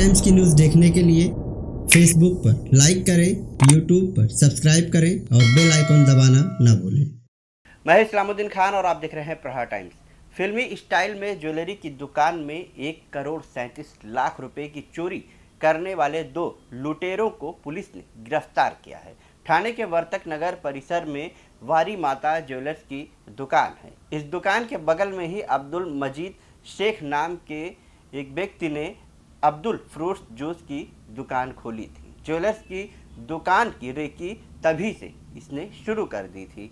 times की news देखने के लिए फेसबुक पर लाइक करें यूट्यूब पर सब्सक्राइब करें और बेल आइकॉन दबाना ना भूलें महेश इस्लामुद्दीन खान और आप देख रहे हैं प्रहार टाइम्स फिल्मी स्टाइल में ज्वेलरी की दुकान में एक करोड़ सैंतीस लाख रुपए की चोरी करने वाले दो लुटेरों को पुलिस ने गिरफ्तार किया है थाने के वर्तक नगर परिसर में वारी माता ज्वेलर्स की दुकान है इस दुकान के बगल में ही अब्दुल मजीद शेख नाम के एक व्यक्ति ने अब्दुल फ्रूट्स जूस की दुकान खोली थी ज्वेलर्स की दुकान की रेकी तभी से इसने शुरू कर दी थी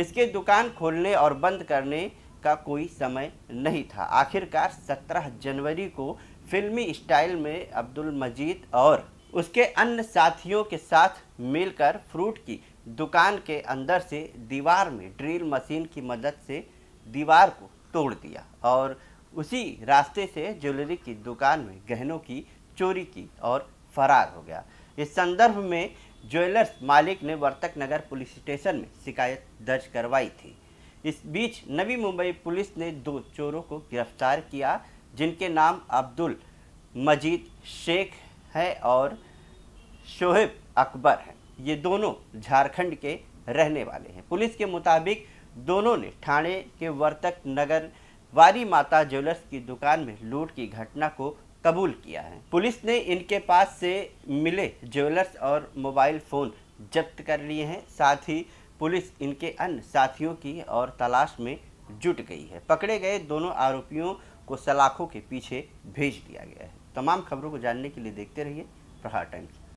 इसके दुकान खोलने और बंद करने का कोई समय नहीं था आखिरकार 17 जनवरी को फिल्मी स्टाइल में अब्दुल मजीद और उसके अन्य साथियों के साथ मिलकर फ्रूट की दुकान के अंदर से दीवार में ड्रिल मशीन की मदद से दीवार को तोड़ दिया और उसी रास्ते से ज्वेलरी की दुकान में गहनों की चोरी की और फरार हो गया इस संदर्भ में ज्वेलर्स मालिक ने वर्तक नगर पुलिस स्टेशन में शिकायत दर्ज करवाई थी इस बीच नवी मुंबई पुलिस ने दो चोरों को गिरफ्तार किया जिनके नाम अब्दुल मजीद शेख है और शोहेब अकबर हैं ये दोनों झारखंड के रहने वाले हैं पुलिस के मुताबिक दोनों ने थाने के वर्तक नगर वारी माता ज्वेलर्स की दुकान में लूट की घटना को कबूल किया है पुलिस ने इनके पास से मिले ज्वेलर्स और मोबाइल फ़ोन जब्त कर लिए हैं साथ ही पुलिस इनके अन्य साथियों की और तलाश में जुट गई है पकड़े गए दोनों आरोपियों को सलाखों के पीछे भेज दिया गया है तमाम खबरों को जानने के लिए देखते रहिए प्रहार टाइम्स